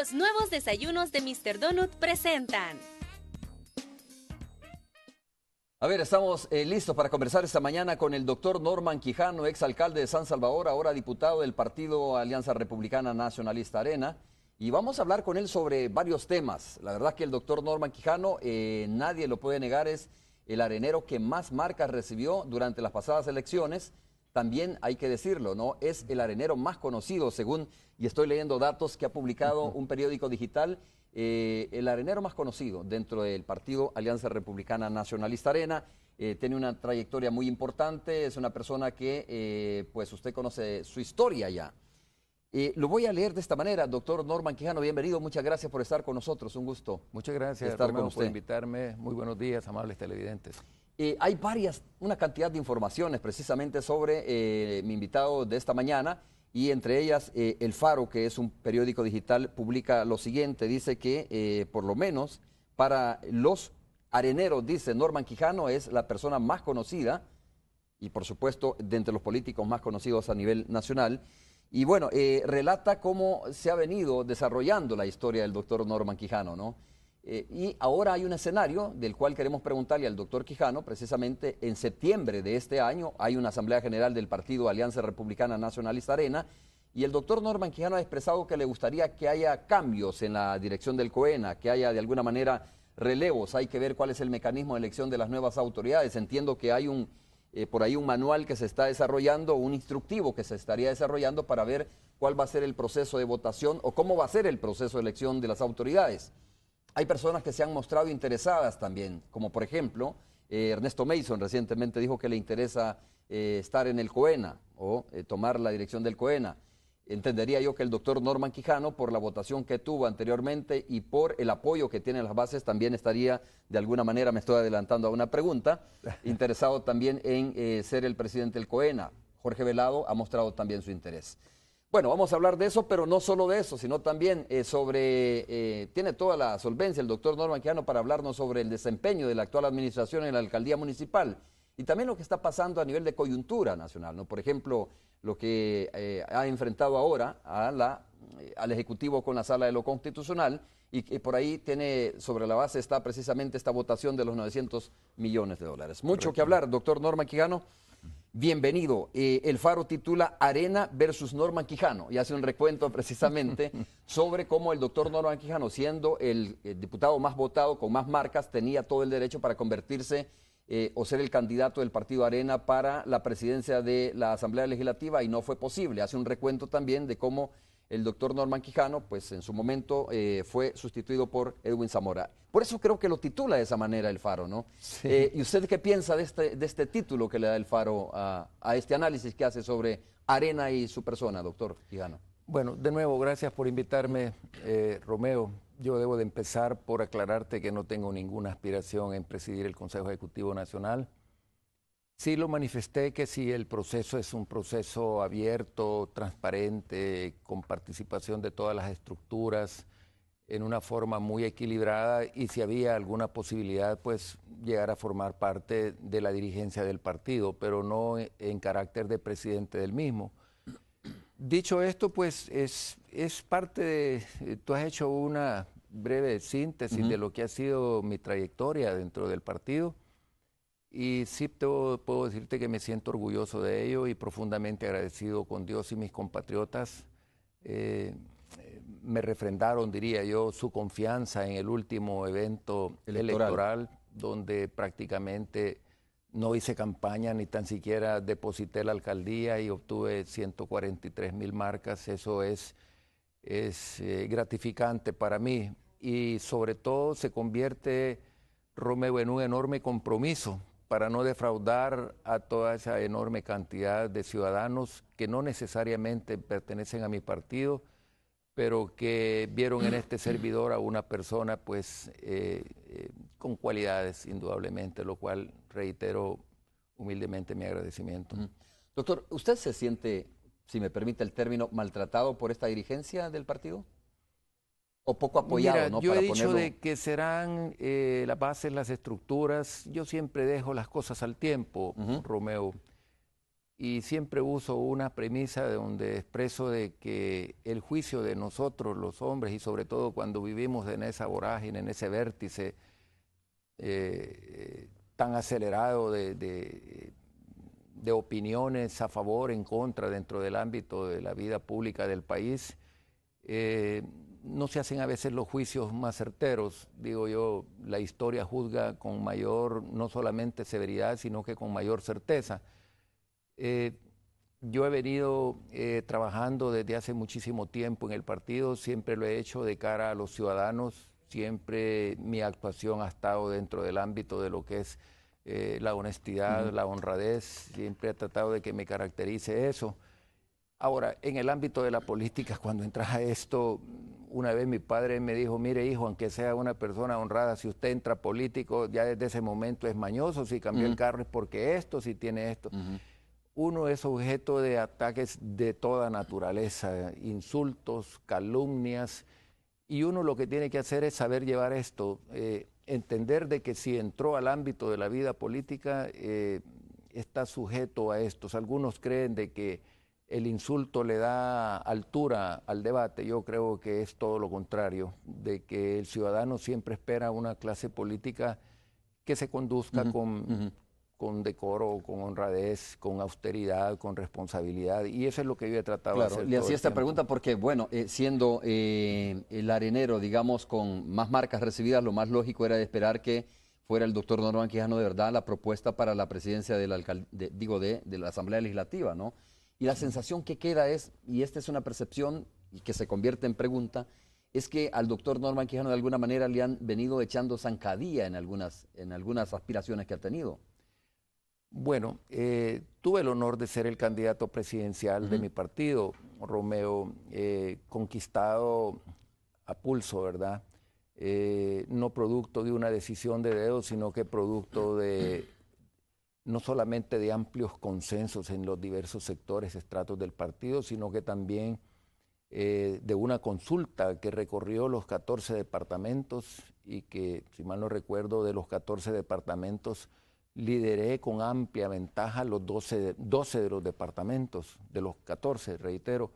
Los nuevos desayunos de Mr. Donut presentan. A ver, estamos eh, listos para conversar esta mañana con el doctor Norman Quijano, exalcalde de San Salvador, ahora diputado del Partido Alianza Republicana Nacionalista Arena. Y vamos a hablar con él sobre varios temas. La verdad que el doctor Norman Quijano, eh, nadie lo puede negar, es el arenero que más marcas recibió durante las pasadas elecciones también hay que decirlo, ¿no? Es el arenero más conocido, según, y estoy leyendo datos que ha publicado un periódico digital, eh, el arenero más conocido dentro del partido Alianza Republicana Nacionalista Arena. Eh, tiene una trayectoria muy importante, es una persona que, eh, pues usted conoce su historia ya. lo voy a leer de esta manera, doctor Norman Quijano, bienvenido, muchas gracias por estar con nosotros, un gusto. Muchas gracias estar con usted. por invitarme, muy buenos días, amables televidentes. Eh, hay varias, una cantidad de informaciones precisamente sobre eh, mi invitado de esta mañana y entre ellas eh, El Faro, que es un periódico digital, publica lo siguiente, dice que por lo menos para los areneros, dice Norman Quijano, es la persona más conocida y por supuesto de entre los políticos más conocidos a nivel nacional. Y bueno, relata cómo se ha venido desarrollando la historia del doctor Norman Quijano, ¿no? Eh, y ahora hay un escenario del cual queremos preguntarle al doctor Quijano, precisamente en septiembre de este año hay una Asamblea General del Partido Alianza Republicana Nacionalista Arena, y el doctor Norman Quijano ha expresado que le gustaría que haya cambios en la dirección del COENA, que haya de alguna manera relevos, hay que ver cuál es el mecanismo de elección de las nuevas autoridades. Entiendo que hay un, eh, por ahí un manual que se está desarrollando, un instructivo que se estaría desarrollando para ver cuál va a ser el proceso de votación o cómo va a ser el proceso de elección de las autoridades hay personas que se han mostrado interesadas también, como por ejemplo eh, Ernesto Mason recientemente dijo que le interesa eh, estar en el COENA o eh, tomar la dirección del COENA. Entendería yo que el doctor Norman Quijano, por la votación que tuvo anteriormente y por el apoyo que tienen las bases, también estaría, de alguna manera, me estoy adelantando a una pregunta, interesado también en ser el presidente del COENA. Jorge Velado ha mostrado también su interés. Bueno, vamos a hablar de eso, pero no solo de eso, sino también eh, sobre, eh, tiene toda la solvencia el doctor Norman Quijano para hablarnos sobre el desempeño de la actual administración en la alcaldía municipal y también lo que está pasando a nivel de coyuntura nacional, ¿no? Por ejemplo, lo que eh, ha enfrentado ahora a la, al Ejecutivo con la sala de lo constitucional y que por ahí tiene, sobre la base está precisamente esta votación de los 900 millones de dólares. Mucho que hablar, doctor Norman Quijano. Bienvenido. Eh, el Faro titula Arena versus Norman Quijano y hace un recuento precisamente sobre cómo el doctor Norman Quijano, siendo el, diputado más votado con más marcas, tenía todo el derecho para convertirse eh, o ser el candidato del partido Arena para la presidencia de la Asamblea Legislativa y no fue posible. Hace un recuento también de cómo el doctor Norman Quijano, pues en su momento eh, fue sustituido por Edwin Zamora. Por eso creo que lo titula de esa manera el Faro, ¿no? Eh, ¿Y usted qué piensa este, de este, título que le da el Faro a, este análisis que hace sobre Arena y su persona, doctor Quijano? Bueno, de nuevo, gracias por invitarme, eh, Romeo. Yo debo de empezar por aclararte que no tengo ninguna aspiración en presidir el Consejo Ejecutivo Nacional. Sí, lo manifesté que sí, el proceso es un proceso abierto, transparente, con participación de todas las estructuras, en una forma muy equilibrada y si había alguna posibilidad, pues llegar a formar parte de la dirigencia del partido, pero no e, en carácter de presidente del mismo. Dicho esto, pues es, parte de, eh, tú has hecho una breve síntesis de lo que ha sido mi trayectoria dentro del partido y sí puedo, puedo decirte que me siento orgulloso de ello y profundamente agradecido con Dios y mis compatriotas. Eh, eh, me refrendaron, diría yo, su confianza en el último evento electoral, donde prácticamente no hice campaña, ni tan siquiera deposité la alcaldía y obtuve 143 mil marcas. Eso es, es eh, gratificante para mí y sobre todo se convierte, Romeo, en un enorme compromiso para no defraudar a toda esa enorme cantidad de ciudadanos que no necesariamente pertenecen a mi partido, pero que vieron en este servidor a una persona pues eh, eh, con cualidades indudablemente, lo cual reitero humildemente mi agradecimiento. Doctor, ¿usted se siente, si me permite el término, maltratado por esta dirigencia del partido? o poco apoyado. Mira, yo he dicho de que serán eh, las bases, las estructuras. Yo siempre dejo las cosas al tiempo, Romeo, y siempre uso una premisa de donde expreso de que el juicio de nosotros, los hombres, y sobre todo cuando vivimos en esa vorágine, en ese vértice eh, eh, tan acelerado de, de de opiniones a favor, en contra, dentro del ámbito de la vida pública del país, eh, no se hacen a veces los juicios más certeros. Digo yo, la historia juzga con mayor, no solamente severidad, sino que con mayor certeza. Eh, yo he venido eh, trabajando desde hace muchísimo tiempo en el partido, siempre lo he hecho de cara a los ciudadanos, siempre mi actuación ha estado dentro del ámbito de lo que es eh, la honestidad, la honradez, siempre he tratado de que me caracterice eso. Ahora, en el ámbito de la política, cuando entras a esto, una vez mi padre me dijo, mire hijo, aunque sea una persona honrada, si usted entra político, ya desde ese momento es mañoso, si cambió el carro es porque esto, si tiene esto. Uno es objeto de ataques de toda naturaleza, insultos, calumnias, y uno lo que tiene que hacer es saber llevar esto, eh, entender de que si entró al ámbito de la vida política, eh, está sujeto a estos. Algunos creen de que el insulto le da altura al debate. Yo creo que es todo lo contrario, de que el ciudadano siempre espera una clase política que se conduzca con, con, decoro, con honradez, con austeridad, con responsabilidad. Y eso es lo que yo he tratado de hacer. Le hacía esta pregunta porque, bueno, eh, siendo eh, el arenero, digamos, con más marcas recibidas, lo más lógico era de esperar que fuera el doctor Norman Quijano de verdad la propuesta para la presidencia de la, digo, de la Asamblea Legislativa, ¿no? Y la sensación que queda es, y esta es una percepción y que se convierte en pregunta, es que al doctor Norman Quijano de alguna manera le han venido echando zancadía en algunas, en algunas aspiraciones que ha tenido. Bueno, eh, tuve el honor de ser el candidato presidencial de mi partido, Romeo, eh, conquistado a pulso, ¿verdad? Eh, no producto de una decisión de dedo, sino que producto de no solamente de amplios consensos en los diversos sectores, estratos del partido, sino que también eh, de una consulta que recorrió los 14 departamentos y que, si mal no recuerdo, de los 14 departamentos, lideré con amplia ventaja los 12, 12 de los departamentos, de los 14, reitero.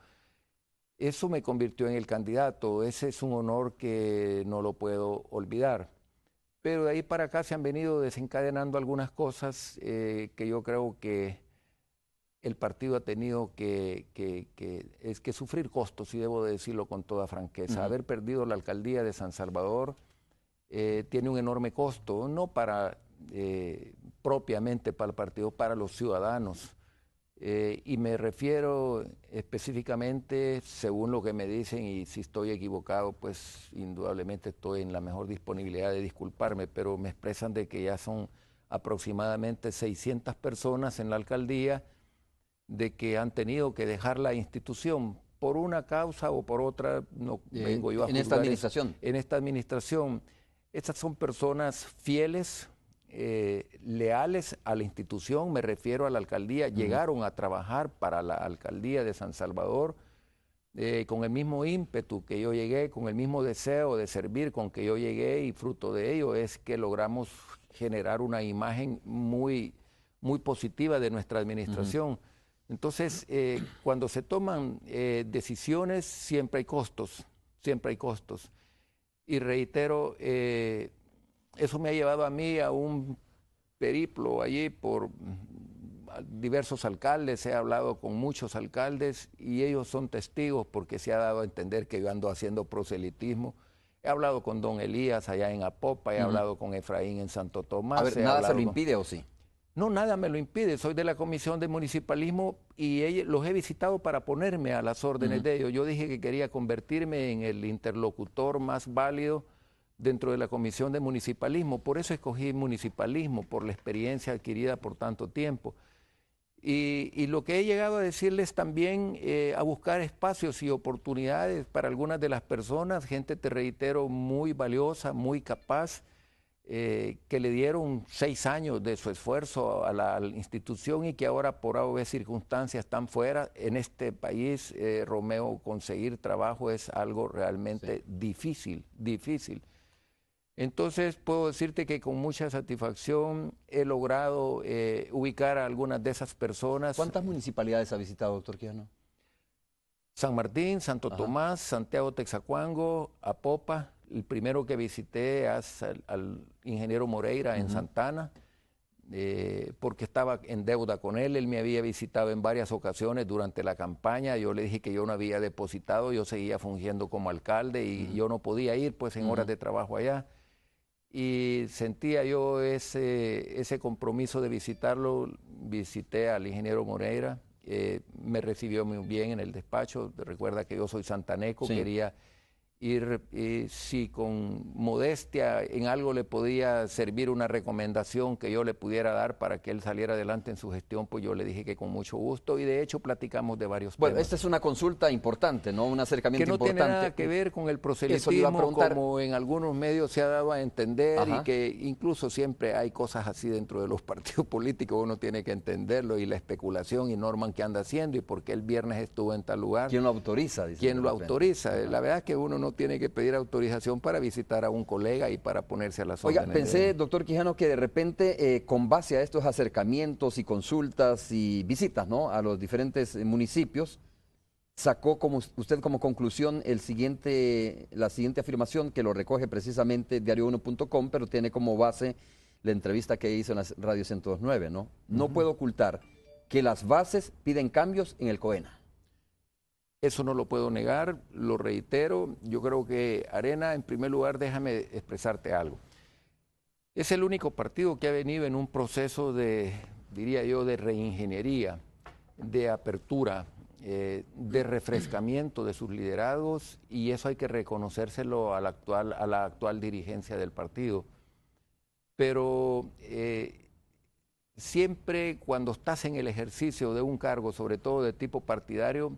Eso me convirtió en el candidato, ese es un honor que no lo puedo olvidar pero de ahí para acá se han venido desencadenando algunas cosas eh, que yo creo que el partido ha tenido que, es que sufrir costos, y debo decirlo con toda franqueza. Haber perdido la alcaldía de San Salvador eh, tiene un enorme costo, no para eh, propiamente para el partido, para los ciudadanos. Eh, y me refiero específicamente, según lo que me dicen, y si estoy equivocado, pues indudablemente estoy en la mejor disponibilidad de disculparme, pero me expresan de que ya son aproximadamente 600 personas en la alcaldía de que han tenido que dejar la institución por una causa o por otra, no vengo yo a En esta administración. En esta administración. Estas son personas fieles, eh, leales a la institución, me refiero a la alcaldía, llegaron a trabajar para la alcaldía de San Salvador eh, con el mismo ímpetu que yo llegué, con el mismo deseo de servir con que yo llegué y fruto de ello es que logramos generar una imagen muy, muy positiva de nuestra administración. Entonces, eh, cuando se toman decisiones, siempre hay costos, siempre hay costos. Y reitero, eso me ha llevado a mí a un periplo allí por mm, diversos alcaldes, he hablado con muchos alcaldes y ellos son testigos porque se ha dado a entender que yo ando haciendo proselitismo. He hablado con don Elías allá en Apopa, he hablado con Efraín en Santo Tomás. ¿nada se lo impide o sí? No, nada me lo impide. Soy de la Comisión de Municipalismo y los he visitado para ponerme a las órdenes de ellos. Yo dije que quería convertirme en el interlocutor más válido dentro de la Comisión de Municipalismo. Por eso escogí municipalismo, por la experiencia adquirida por tanto tiempo. Y, lo que he llegado a decirles también, eh, a buscar espacios y oportunidades para algunas de las personas, gente, te reitero, muy valiosa, muy capaz, eh, que le dieron seis años de su esfuerzo a la, institución y que ahora por AOB circunstancias están fuera. En este país, eh, Romeo, conseguir trabajo es algo realmente difícil, difícil. Entonces puedo decirte que con mucha satisfacción he logrado eh, ubicar a algunas de esas personas. ¿Cuántas municipalidades ha visitado, doctor Quiano? San Martín, Santo Tomás, Santiago Texacuango, Apopa. El primero que visité es al, ingeniero Moreira en Santana, eh, porque estaba en deuda con él. Él me había visitado en varias ocasiones durante la campaña. Yo le dije que yo no había depositado, yo seguía fungiendo como alcalde y yo no podía ir pues en horas de trabajo allá y sentía yo ese, ese compromiso de visitarlo. Visité al ingeniero Moreira, eh, me recibió muy bien en el despacho. Recuerda que yo soy santaneco, quería y, si con modestia en algo le podía servir una recomendación que yo le pudiera dar para que él saliera adelante en su gestión, pues yo le dije que con mucho gusto y de hecho platicamos de varios bueno, Bueno, esta es una consulta importante, ¿no? Un acercamiento que no tiene nada que ver con el proselitismo como en algunos medios se ha dado a entender y que incluso siempre hay cosas así dentro de los partidos políticos, uno tiene que entenderlo y la especulación y Norman que anda haciendo y por qué el viernes estuvo en tal lugar. ¿Quién lo autoriza? ¿Quién lo autoriza? La verdad que uno no tiene que pedir autorización para visitar a un colega y para ponerse a las Oiga, pensé, doctor Quijano, que de repente, eh, con base a estos acercamientos y consultas y visitas a los diferentes eh, municipios, sacó como usted como conclusión el siguiente, la siguiente afirmación que lo recoge precisamente diario1.com, pero tiene como base la entrevista que hizo en la radio 109, ¿no? No puedo ocultar que las bases piden cambios en el COENA. Eso no lo puedo negar, lo reitero. Yo creo que, Arena, en primer lugar, déjame expresarte algo. Es el único partido que ha venido en un proceso de, diría yo, de reingeniería, de apertura, eh, de refrescamiento de sus liderados y eso hay que reconocérselo a la actual, a la actual dirigencia del partido. Pero eh, siempre cuando estás en el ejercicio de un cargo, sobre todo de tipo partidario,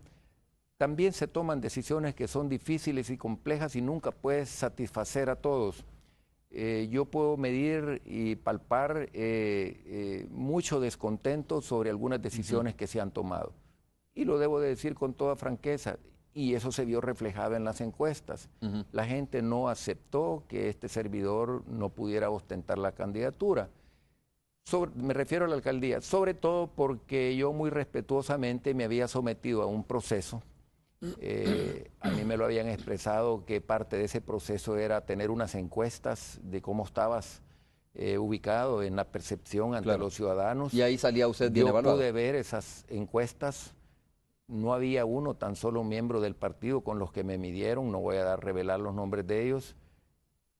también se toman decisiones que son difíciles y complejas y nunca puedes satisfacer a todos. Eh, yo puedo medir y palpar eh, eh, mucho descontento sobre algunas decisiones que se han tomado. Y lo debo de decir con toda franqueza, y eso se vio reflejado en las encuestas. La gente no aceptó que este servidor no pudiera ostentar la candidatura. me refiero a la alcaldía, sobre todo porque yo muy respetuosamente me había sometido a un proceso eh, a mí me lo habían expresado que parte de ese proceso era tener unas encuestas de cómo estabas eh, ubicado en la percepción ante los ciudadanos. Y ahí salía usted Yo pude ver esas encuestas. No había uno, tan solo miembro del partido con los que me midieron, no voy a dar, revelar los nombres de ellos,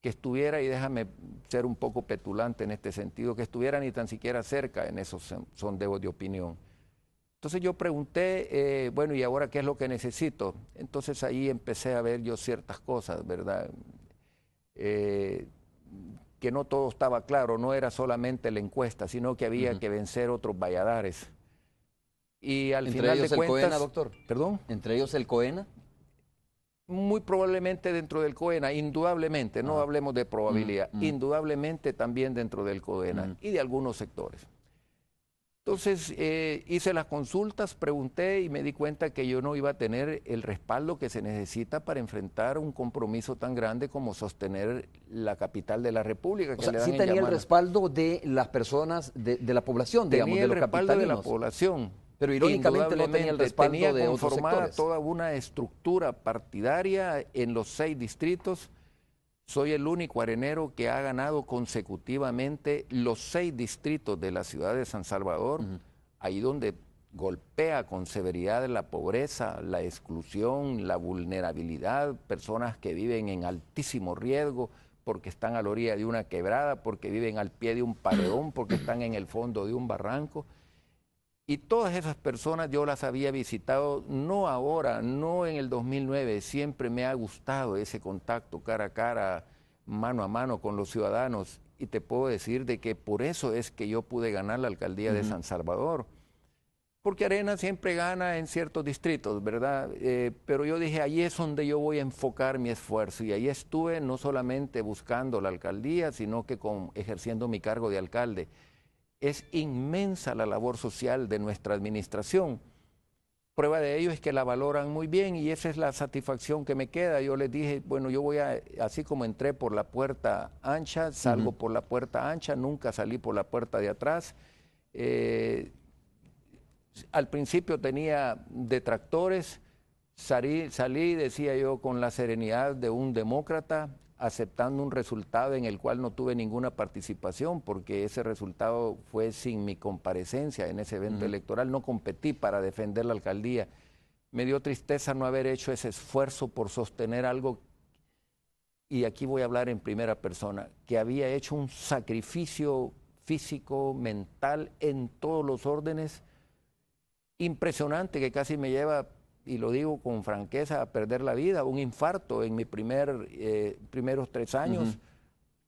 que estuviera, y déjame ser un poco petulante en este sentido, que estuviera ni tan siquiera cerca en esos sondeos de opinión. Entonces yo pregunté, eh, bueno, ¿y ahora qué es lo que necesito? Entonces ahí empecé a ver yo ciertas cosas, ¿verdad? Eh, que no todo estaba claro, no era solamente la encuesta, sino que había que vencer otros valladares. Y al ¿Entre ellos el COENA, doctor? ¿Perdón? ¿Entre ellos el COENA? Muy probablemente dentro del COENA, indudablemente, no ah. hablemos de probabilidad, mm, mm. indudablemente también dentro del COENA mm. y de algunos sectores. Entonces eh, hice las consultas, pregunté y me di cuenta que yo no iba a tener el respaldo que se necesita para enfrentar un compromiso tan grande como sostener la capital de la República. o sea, sí tenía el respaldo de las personas, de, la población, digamos, de los capitalinos. de la población. Pero irónicamente no tenía el respaldo de otros toda una estructura partidaria en los seis distritos soy el único arenero que ha ganado consecutivamente los seis distritos de la ciudad de San Salvador, ahí donde golpea con severidad la pobreza, la exclusión, la vulnerabilidad, personas que viven en altísimo riesgo porque están a la orilla de una quebrada, porque viven al pie de un paredón, porque están en el fondo de un barranco. Y todas esas personas yo las había visitado, no ahora, no en el 2009, siempre me ha gustado ese contacto cara a cara, mano a mano con los ciudadanos. Y te puedo decir de que por eso es que yo pude ganar la alcaldía de San Salvador. Porque Arena siempre gana en ciertos distritos, ¿verdad? Eh, pero yo dije, ahí es donde yo voy a enfocar mi esfuerzo. Y ahí estuve no solamente buscando la alcaldía, sino que con, ejerciendo mi cargo de alcalde. Es inmensa la labor social de nuestra administración. Prueba de ello es que la valoran muy bien y esa es la satisfacción que me queda. Yo les dije, bueno, yo voy a, así como entré por la puerta ancha, salgo por la puerta ancha, nunca salí por la puerta de atrás. Eh, al principio tenía detractores, salí, salí, decía yo, con la serenidad de un demócrata, aceptando un resultado en el cual no tuve ninguna participación, porque ese resultado fue sin mi comparecencia en ese evento electoral, no competí para defender la alcaldía. Me dio tristeza no haber hecho ese esfuerzo por sostener algo, y aquí voy a hablar en primera persona, que había hecho un sacrificio físico, mental, en todos los órdenes, impresionante, que casi me lleva y lo digo con franqueza, a perder la vida, un infarto en mis primer, eh, primeros tres años.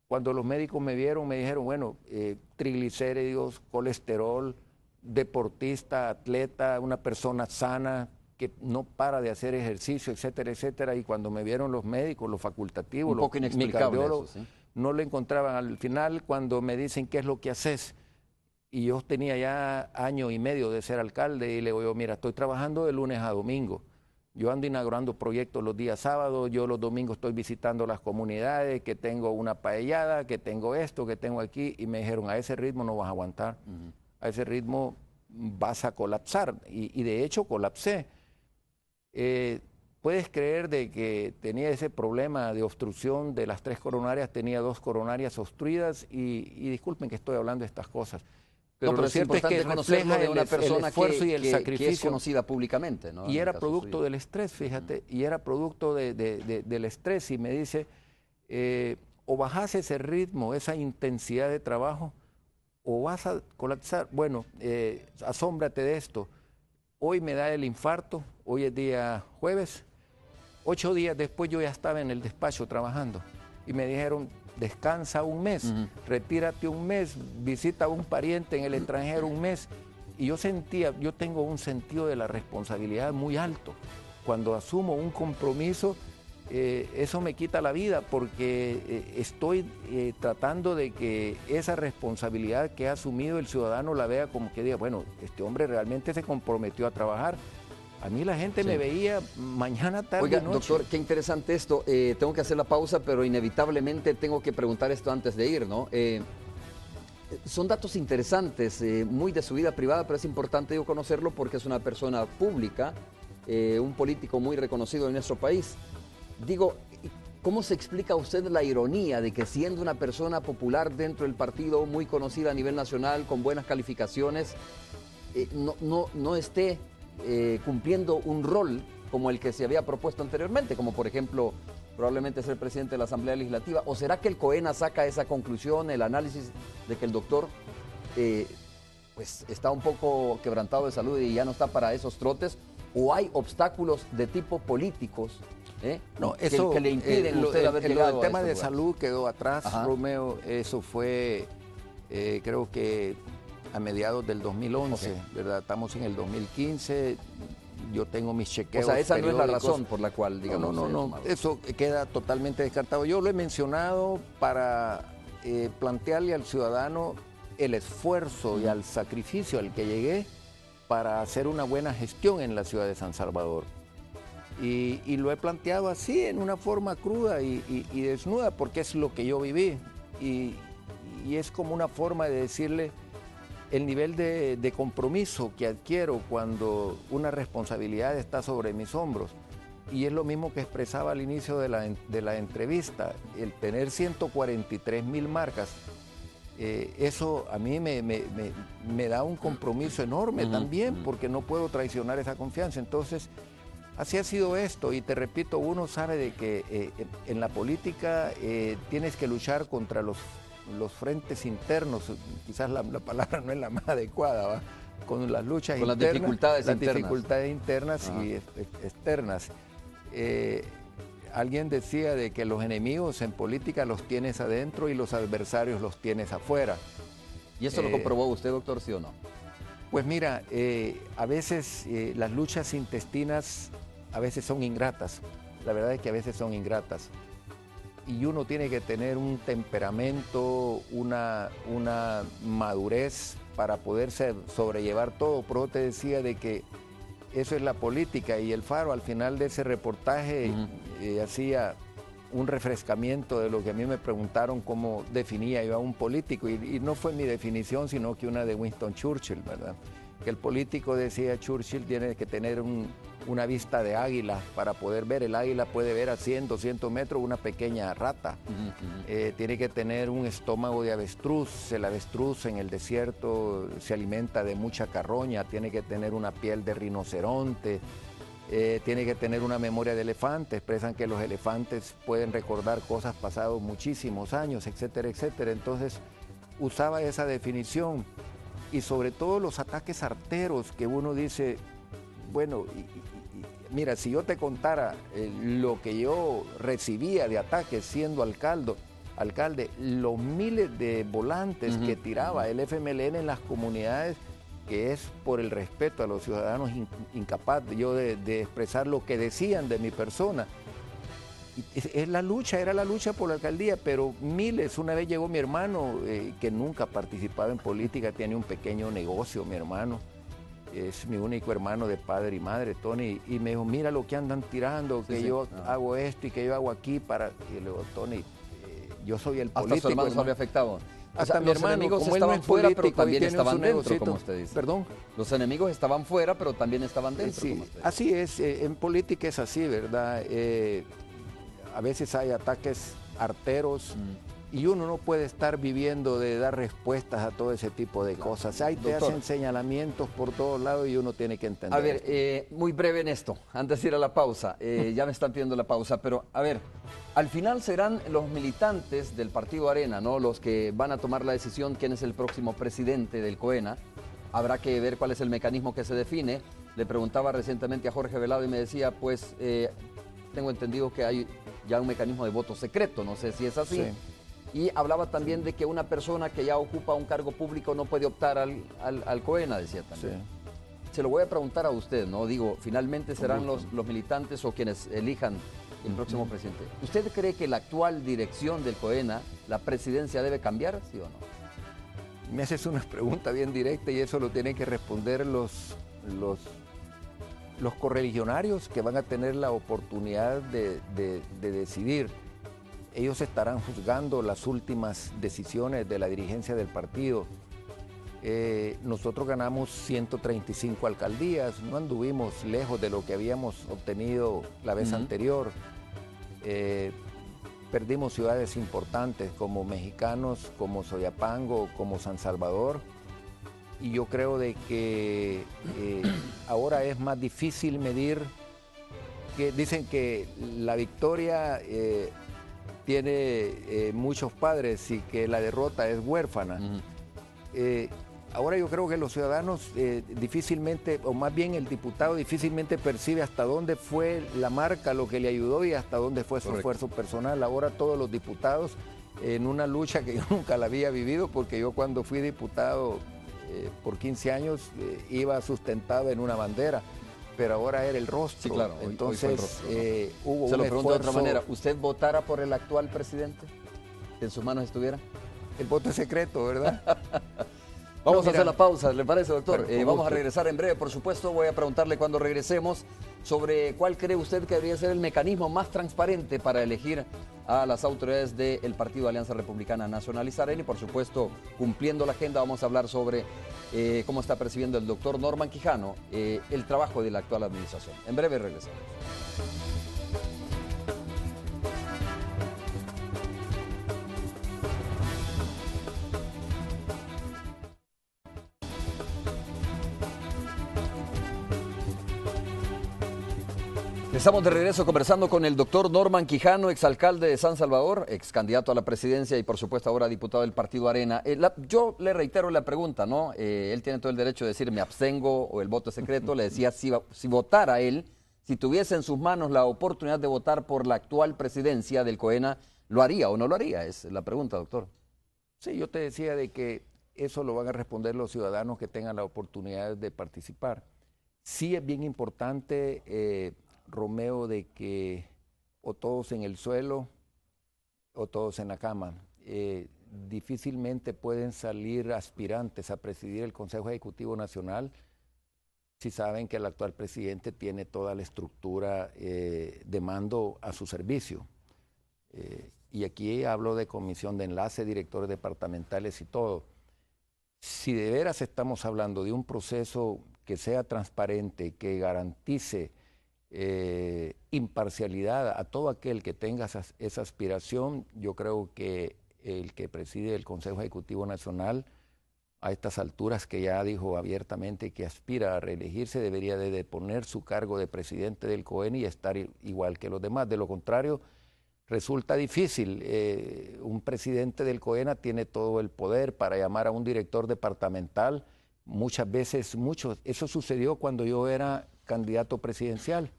Cuando los médicos me vieron, me dijeron, bueno, eh, triglicéridos, colesterol, deportista, atleta, una persona sana que no para de hacer ejercicio, etcétera, etcétera. Y cuando me vieron los médicos, los facultativos, los, cardiólogos, no lo encontraban. Al final, cuando me dicen qué es lo que haces, y yo tenía ya año y medio de ser alcalde y le digo, mira, estoy trabajando de lunes a domingo. Yo ando inaugurando proyectos los días sábados, yo los domingos estoy visitando las comunidades, que tengo una paellada, que tengo esto, que tengo aquí, y me dijeron, a ese ritmo no vas a aguantar, a ese ritmo vas a colapsar, y, de hecho colapsé. Eh, Puedes creer de que tenía ese problema de obstrucción de las tres coronarias, tenía dos coronarias obstruidas y, y disculpen que estoy hablando de estas cosas. Pero, pero es cierto es que de una el, persona esfuerzo y el sacrificio. es conocida públicamente. Y era producto del estrés, fíjate, y era producto de, del estrés. Y me dice, eh, o bajas ese ritmo, esa intensidad de trabajo, o vas a colapsar. Bueno, eh, asómbrate de esto. Hoy me da el infarto, hoy es día jueves. Ocho días después yo ya estaba en el despacho trabajando. Y me dijeron, descansa un mes, retírate un mes, visita a un pariente en el extranjero un mes. Y yo sentía, yo tengo un sentido de la responsabilidad muy alto. Cuando asumo un compromiso, eh, eso me quita la vida porque eh, estoy eh, tratando de que esa responsabilidad que ha asumido el ciudadano la vea como que diga, bueno, este hombre realmente se comprometió a trabajar, a mí la gente me veía mañana, tarde. Oiga, doctor, qué interesante esto. Eh, tengo que hacer la pausa, pero inevitablemente tengo que preguntar esto antes de ir, ¿no? Eh, son datos interesantes, eh, muy de su vida privada, pero es importante yo conocerlo porque es una persona pública, un político muy reconocido en nuestro país. Digo, ¿Cómo se explica a usted la ironía de que siendo una persona popular dentro del partido, muy conocida a nivel nacional, con buenas calificaciones, no, no, no esté eh, cumpliendo un rol como el que se había propuesto anteriormente, como por ejemplo probablemente ser presidente de la Asamblea Legislativa? ¿O será que el COENA saca esa conclusión, el análisis de que el doctor eh, pues está un poco quebrantado de salud y ya no está para esos trotes? ¿O hay obstáculos de tipo políticos eh, No, que, le impiden el, tema de salud quedó atrás, Romeo. Eso fue, creo que a mediados del 2011, ¿verdad? Estamos en el 2015, yo tengo mis chequeos. O sea, esa no es la razón por la cual, digamos. No, no, no, eso queda totalmente descartado. Yo lo he mencionado para eh, plantearle al ciudadano el esfuerzo y al sacrificio al que llegué para hacer una buena gestión en la ciudad de San Salvador. Y, lo he planteado así, en una forma cruda y, y desnuda, porque es lo que yo viví. Y, es como una forma de decirle, el nivel de, compromiso que adquiero cuando una responsabilidad está sobre mis hombros. Y es lo mismo que expresaba al inicio de la, entrevista, el tener 143 mil marcas, eh, eso a mí me, da un compromiso enorme también, porque no puedo traicionar esa confianza. Entonces, así ha sido esto, y te repito, uno sabe de que eh, en la política eh, tienes que luchar contra los los frentes internos, quizás la, palabra no es la más adecuada, con las luchas internas, las dificultades internas, dificultades internas y externas. Eh, alguien decía de que los enemigos en política los tienes adentro y los adversarios los tienes afuera. ¿Y eso lo eh, comprobó usted, doctor, sí o no? Pues mira, eh, a veces las luchas intestinas a veces son ingratas. La verdad es que a veces son ingratas y uno tiene que tener un temperamento, una, una madurez para poder sobrellevar todo. pero te decía de que eso es la política y el Faro al final de ese reportaje eh, hacía un refrescamiento de lo que a mí me preguntaron cómo definía yo a un político y, no fue mi definición sino que una de Winston Churchill, ¿verdad? Que el político decía Churchill tiene que tener un, una vista de águila para poder ver. El águila puede ver a 100, 200 metros una pequeña rata. Eh, tiene que tener un estómago de avestruz. El avestruz en el desierto se alimenta de mucha carroña. Tiene que tener una piel de rinoceronte. Eh, tiene que tener una memoria de elefante, expresan que los elefantes pueden recordar cosas pasadas muchísimos años, etcétera, etcétera. Entonces usaba esa definición y sobre todo los ataques arteros que uno dice, bueno, mira, si yo te contara eh, lo que yo recibía de ataques siendo alcalde, alcalde, los miles de volantes que tiraba el FMLN en las comunidades, que es por el respeto a los ciudadanos incapaz yo de, expresar lo que decían de mi persona. Es, la lucha, era la lucha por la alcaldía, pero miles, una vez llegó mi hermano, eh, que nunca participaba en política, tiene un pequeño negocio, mi hermano, es mi único hermano de padre y madre, Tony, y me dijo, mira lo que andan tirando, que yo ah. hago esto y que yo hago aquí para... Y le digo, Tony, eh, yo soy el político. ¿Hasta su había afectado? Hasta mi hermano, estaban fuera, pero también estaban dentro, como usted dice. Perdón. Los enemigos estaban fuera, pero también estaban dentro. como usted así es, eh, en política es así, ¿verdad? Eh, a veces hay ataques arteros, mm. Y uno no puede estar viviendo de dar respuestas a todo ese tipo de cosas. Ahí te hacen señalamientos por todos lados y uno tiene que entender. A ver, eh, muy breve en esto, antes de ir a la pausa. Eh, ya me están pidiendo la pausa, pero a ver, al final serán los militantes del Partido Arena, ¿no? Los que van a tomar la decisión quién es el próximo presidente del COENA. Habrá que ver cuál es el mecanismo que se define. Le preguntaba recientemente a Jorge Velado y me decía, pues eh, tengo entendido que hay ya un mecanismo de voto secreto, no sé si es así. Sí y hablaba también de que una persona que ya ocupa un cargo público no puede optar al, COENA, decía también. Se lo voy a preguntar a usted, ¿no? Digo, finalmente serán los, los militantes o quienes elijan el próximo presidente. ¿Usted cree que la actual dirección del COENA, la presidencia, debe cambiar, sí o no? Me haces una pregunta bien directa y eso lo tienen que responder los, los, los correligionarios que van a tener la oportunidad de decidir ellos estarán juzgando las últimas decisiones de la dirigencia del partido. Eh, nosotros ganamos 135 alcaldías, no anduvimos lejos de lo que habíamos obtenido la vez anterior. Eh, perdimos ciudades importantes como Mexicanos, como Soyapango, como San Salvador. Y yo creo de que eh, ahora es más difícil medir que dicen que la victoria tiene eh, muchos padres y que la derrota es huérfana. Eh, ahora yo creo que los ciudadanos eh, difícilmente, o más bien el diputado difícilmente percibe hasta dónde fue la marca lo que le ayudó y hasta dónde fue su esfuerzo personal. Ahora todos los diputados en una lucha que yo nunca la había vivido, porque yo cuando fui diputado por 15 años iba sustentado en una bandera pero ahora era el rostro. claro. Entonces, eh, hubo Se lo pregunto de otra manera. ¿Usted votara por el actual presidente? en sus manos estuviera? El voto es secreto, ¿verdad? Vamos a hacer la pausa, ¿le parece, doctor? Eh, vamos a regresar en breve, por supuesto. Voy a preguntarle cuando regresemos sobre cuál cree usted que debería ser el mecanismo más transparente para elegir a las autoridades del Partido Alianza Republicana Nacionalizar. Y, por supuesto, cumpliendo la agenda, vamos a hablar sobre eh, cómo está percibiendo el doctor Norman Quijano eh, el trabajo de la actual administración. En breve regresamos. Estamos de regreso conversando con el doctor Norman Quijano, exalcalde de San Salvador, ex candidato a la presidencia y por supuesto ahora diputado del Partido Arena. Eh, yo le reitero la pregunta, ¿no? Eh, él tiene todo el derecho de decir me abstengo o el voto es secreto. Le decía si, si votara él, si tuviese en sus manos la oportunidad de votar por la actual presidencia del COENA, ¿lo haría o no lo haría? Es la pregunta, doctor. Sí, yo te decía de que eso lo van a responder los ciudadanos que tengan la oportunidad de participar. Sí es bien importante... Eh, Romeo de que o todos en el suelo o todos en la cama. Eh, difícilmente pueden salir aspirantes a presidir el Consejo Ejecutivo Nacional si saben que el actual presidente tiene toda la estructura eh, de mando a su servicio. Eh, y aquí hablo de comisión de enlace, directores departamentales y todo. Si de veras estamos hablando de un proceso que sea transparente, que garantice eh, imparcialidad a todo aquel que tenga esa aspiración. Yo creo que el que preside el Consejo Ejecutivo Nacional, a estas alturas que ya dijo abiertamente que aspira a reelegirse, debería de deponer su cargo de presidente del COEN y estar igual que los demás. De lo contrario, resulta difícil. Eh, un presidente del COENA tiene todo el poder para llamar a un director departamental. Muchas veces, muchos. Eso sucedió cuando yo era candidato presidencial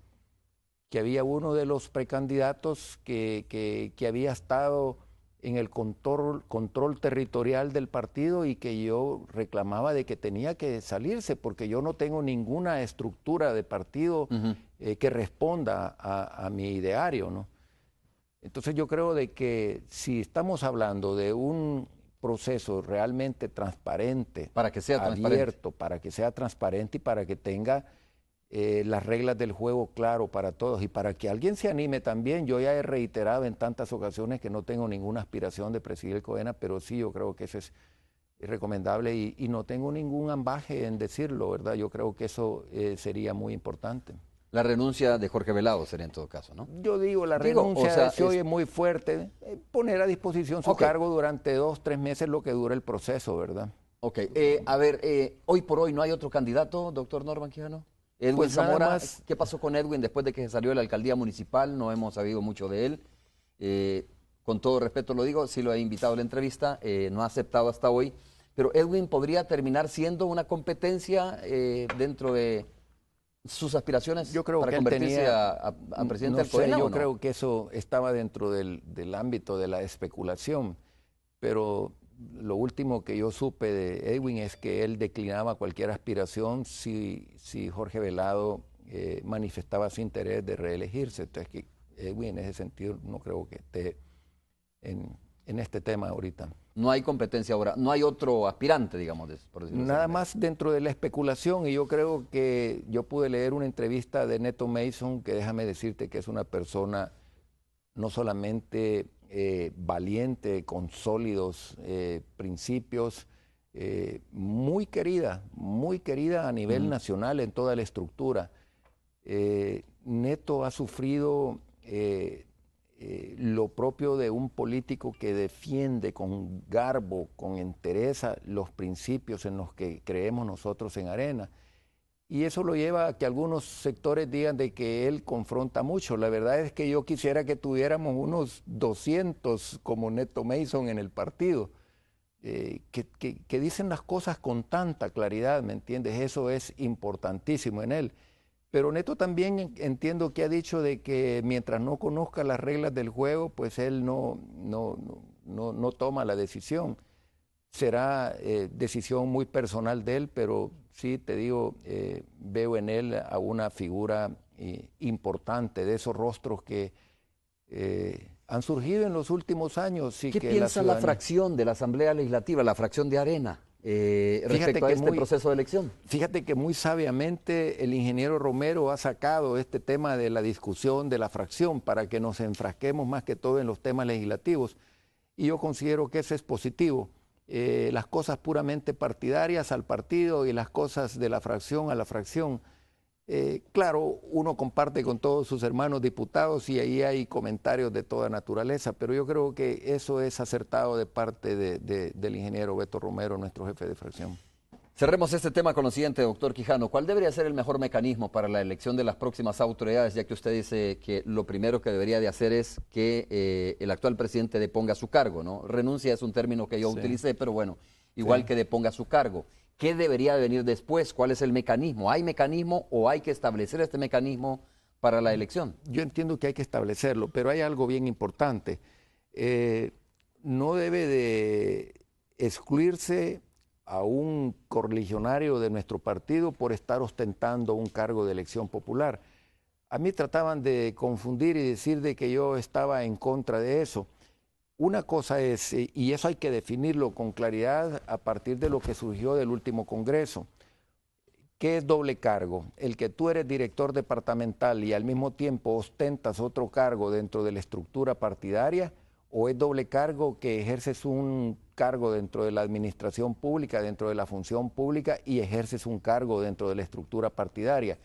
que había uno de los precandidatos que, había estado en el control, control, territorial del partido y que yo reclamaba de que tenía que salirse porque yo no tengo ninguna estructura de partido eh, que responda a, mi ideario. ¿no? Entonces yo creo de que si estamos hablando de un proceso realmente transparente, para que sea abierto, para que sea transparente y para que tenga eh, las reglas del juego claro para todos y para que alguien se anime también. Yo ya he reiterado en tantas ocasiones que no tengo ninguna aspiración de presidir el COENA, pero sí yo creo que eso es recomendable y, no tengo ningún ambaje en decirlo, ¿verdad? Yo creo que eso eh, sería muy importante. La renuncia de Jorge Velado sería en todo caso, ¿no? Yo digo, la renuncia es... muy fuerte. Eh, poner a disposición su cargo durante dos, tres meses, lo que dura el proceso, ¿verdad? Ok. a ver, hoy por hoy no hay otro candidato, doctor Norman Quijano. Edwin pues Zamora, ¿qué pasó con Edwin después de que se salió de la alcaldía municipal? No hemos sabido mucho de él. Eh, con todo respeto lo digo, sí lo he invitado a la entrevista, eh, no ha aceptado hasta hoy. Pero Edwin podría terminar siendo una competencia eh, dentro de sus aspiraciones yo creo para que convertirse a, presidente del Yo creo que eso estaba dentro del, del ámbito de la especulación, pero lo último que yo supe de Edwin es que él declinaba cualquier aspiración si, si Jorge Velado eh, manifestaba su interés de reelegirse. Entonces, que Edwin en ese sentido no creo que esté en, en este tema ahorita. No hay competencia ahora, no hay otro aspirante, digamos, Nada más dentro de la especulación, y yo creo que yo pude leer una entrevista de Neto Mason, que déjame decirte que es una persona no solamente eh, valiente, con sólidos eh, principios, eh, muy querida, muy querida a nivel nacional en toda la estructura. Neto ha sufrido lo propio de un político que defiende con garbo, con entereza, los principios en los que creemos nosotros en Arena y eso lo lleva a que algunos sectores digan de que él confronta mucho. La verdad es que yo quisiera que tuviéramos unos 200 como Neto Mason en el partido, eh, que, dicen las cosas con tanta claridad, ¿me entiendes? Eso es importantísimo en él. Pero Neto también entiendo que ha dicho de que mientras no conozca las reglas del juego, pues él no, no, toma la decisión. Será eh, decisión muy personal de él, pero sí te digo, eh, veo en él a una figura eh, importante de esos rostros que eh, han surgido en los últimos años. y ¿Qué que piensa la, fracción de la Asamblea Legislativa, la fracción de Arena? respecto a este proceso de elección. Fíjate que muy sabiamente el ingeniero Romero ha sacado este tema de la discusión de la fracción para que nos enfrasquemos más que todo en los temas legislativos y yo considero que ese es positivo. Eh, las cosas puramente partidarias al partido y las cosas de la fracción a la fracción. Eh, claro, uno comparte con todos sus hermanos diputados y ahí hay comentarios de toda naturaleza, pero yo creo que eso es acertado de parte del ingeniero Beto Romero, nuestro jefe de fracción. Cerremos este tema con lo siguiente, doctor Quijano. ¿Cuál debería ser el mejor mecanismo para la elección de las próximas autoridades, ya que usted dice que lo primero que debería de hacer es que eh, el actual presidente deponga su cargo, ¿no? Renuncia es un término que yo utilicé, pero bueno, igual que deponga su cargo. ¿Qué debería de venir después? ¿Cuál es el mecanismo? ¿Hay mecanismo o hay que establecer este mecanismo para la elección? Yo entiendo que hay que establecerlo, pero hay algo bien importante. Eh, no debe de excluirse a un correligionario de nuestro partido por estar ostentando un cargo de elección popular. A mí trataban de confundir y decir de que yo estaba en contra de eso. Una cosa es, eh, y eso hay que definirlo con claridad a partir de lo que surgió del último Congreso, ¿qué es doble cargo? El que tú eres director departamental y al mismo tiempo ostentas otro cargo dentro de la estructura partidaria, o es doble cargo que ejerces un cargo dentro de la administración pública, dentro de la función pública y ejerces un cargo dentro de la estructura partidaria.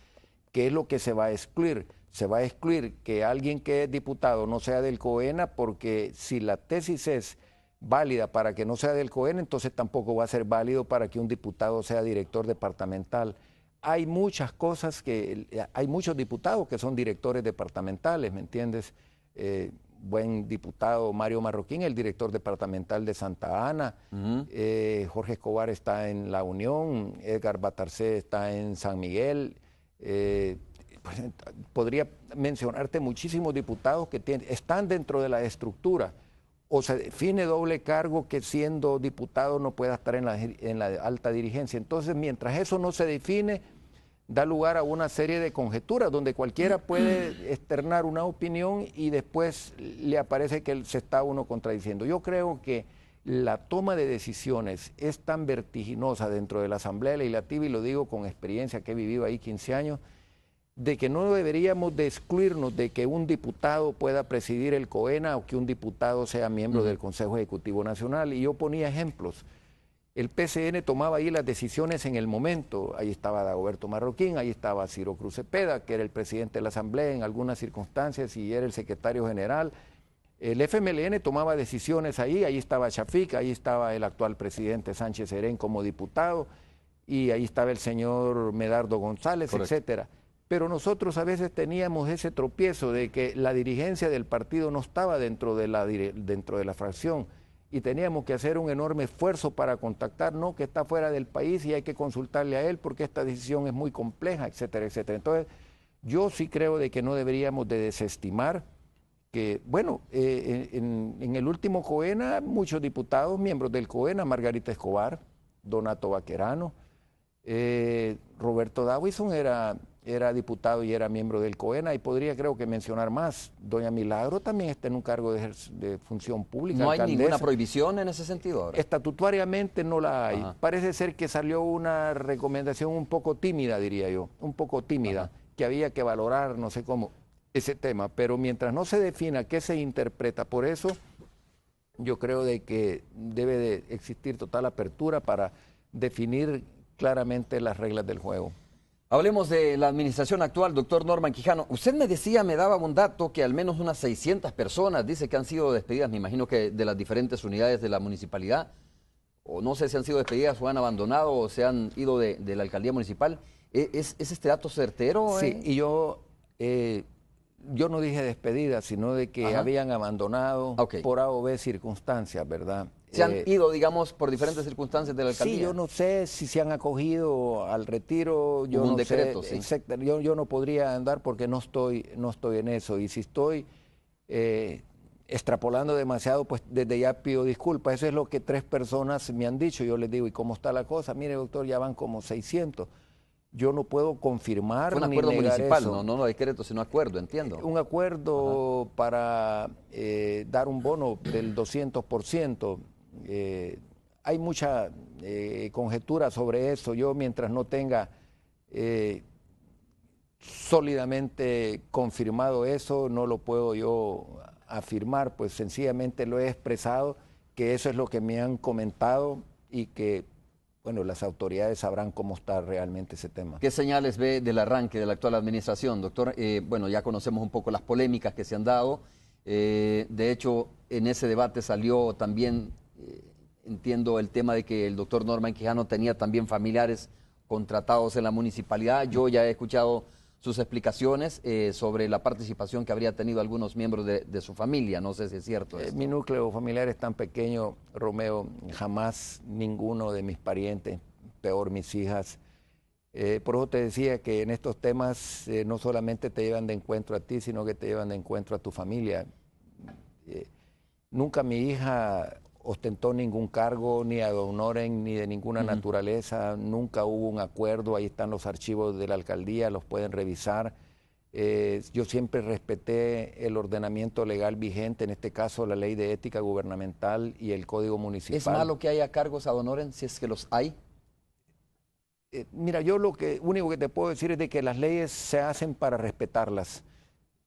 ¿Qué es lo que se va a excluir? Se va a excluir que alguien que es diputado no sea del COENA porque si la tesis es válida para que no sea del COENA, entonces tampoco va a ser válido para que un diputado sea director departamental. Hay muchas cosas que, hay muchos diputados que son directores departamentales, ¿me entiendes? Eh, buen diputado Mario Marroquín, el director departamental de Santa Ana, eh, Jorge Escobar está en La Unión, Edgar Batarcé está en San Miguel. Eh, pues, podría mencionarte muchísimos diputados que están dentro de la estructura. O se define doble cargo que siendo diputado no pueda estar en la, en la alta dirigencia. Entonces, mientras eso no se define, da lugar a una serie de conjeturas donde cualquiera mm. puede externar una opinión y después le aparece que se está uno contradiciendo. Yo creo que la toma de decisiones es tan vertiginosa dentro de la Asamblea Legislativa, y lo digo con experiencia que he vivido ahí 15 años, de que no deberíamos de excluirnos de que un diputado pueda presidir el COENA o que un diputado sea miembro mm. del Consejo Ejecutivo Nacional. Y yo ponía ejemplos el PCN tomaba ahí las decisiones en el momento. Ahí estaba Dagoberto Marroquín, ahí estaba Ciro Cruz Cepeda, que era el presidente de la Asamblea en algunas circunstancias y era el secretario general. El FMLN tomaba decisiones ahí, ahí estaba Shafik, ahí estaba el actual presidente Sánchez Serén como diputado, y ahí estaba el señor Medardo González, etc. etcétera. Pero nosotros a veces teníamos ese tropiezo de que la dirigencia del partido no estaba dentro de la, dentro de la fracción y teníamos que hacer un enorme esfuerzo para contactar, no, que está fuera del país y hay que consultarle a él porque esta decisión es muy compleja, etcétera, etcétera. Entonces, yo sí creo de que no deberíamos de desestimar que, bueno, eh, en, el último COENA, muchos diputados, miembros del COENA, Margarita Escobar, Donato Vaquerano, eh, Roberto Davison era era diputado y era miembro del COENA, y podría creo que mencionar más. Doña Milagro también está en un cargo de, función pública. ¿No hay ninguna prohibición en ese sentido? Ahora? Estatutariamente no la hay. Parece ser que salió una recomendación un poco tímida, diría yo, un poco tímida, que había que valorar, no sé cómo, ese tema. Pero mientras no se defina qué se interpreta, por eso yo creo de que debe de existir total apertura para definir claramente las reglas del juego. Hablemos de la administración actual, doctor Norman Quijano. Usted me decía, me daba un dato que al menos unas 600 personas, dice que han sido despedidas, me imagino que de las diferentes unidades de la municipalidad, o no sé si han sido despedidas o han abandonado o se han ido de, la alcaldía municipal. ¿E, ¿Es, este dato certero? Eh? Sí, y yo, eh, yo no dije despedidas, sino de que habían abandonado por A o B circunstancias, ¿verdad? Se han eh, ido, digamos, por diferentes circunstancias de la alcaldía. Sí, yo no sé si se han acogido al retiro. Yo un decreto, sí. yo, no podría andar porque no estoy, no estoy en eso. Y si estoy eh, extrapolando demasiado, pues desde ya pido disculpas. Eso es lo que tres personas me han dicho. Yo les digo, ¿y cómo está la cosa? Mire, doctor, ya van como 600 yo no puedo confirmar. Fue un acuerdo municipal, no, no, no decreto, sino acuerdo, entiendo. Un acuerdo para eh, dar un bono del 200%. Eh, hay mucha eh, conjetura sobre eso. Yo mientras no tenga eh, sólidamente confirmado eso, no lo puedo yo afirmar, pues sencillamente lo he expresado, que eso es lo que me han comentado y que, bueno, las autoridades sabrán cómo está realmente ese tema. ¿Qué señales ve del arranque de la actual administración, doctor? bueno, ya conocemos un poco las polémicas que se han dado. de hecho, en ese debate salió también eh, entiendo el tema de que el doctor Norman Quijano tenía también familiares contratados en la municipalidad. Yo ya he escuchado sus explicaciones eh, sobre la participación que habría tenido algunos miembros de, su familia. No sé si es cierto. Eh, mi núcleo familiar es tan pequeño, Romeo, jamás ninguno de mis parientes, peor mis hijas. por eso te decía que en estos temas no solamente te llevan de encuentro a ti, sino que te llevan de encuentro a tu familia. nunca mi hija ostentó ningún cargo, ni ad honorem, ni de ninguna naturaleza, nunca hubo un acuerdo, ahí están los archivos de la alcaldía, los pueden revisar. Eh, yo siempre respeté el ordenamiento legal vigente, en este caso la ley de ética gubernamental y el código municipal. ¿Es malo que haya cargos a honorem si es que los hay? Eh, mira, yo lo que, único que te puedo decir es de que las leyes se hacen para respetarlas.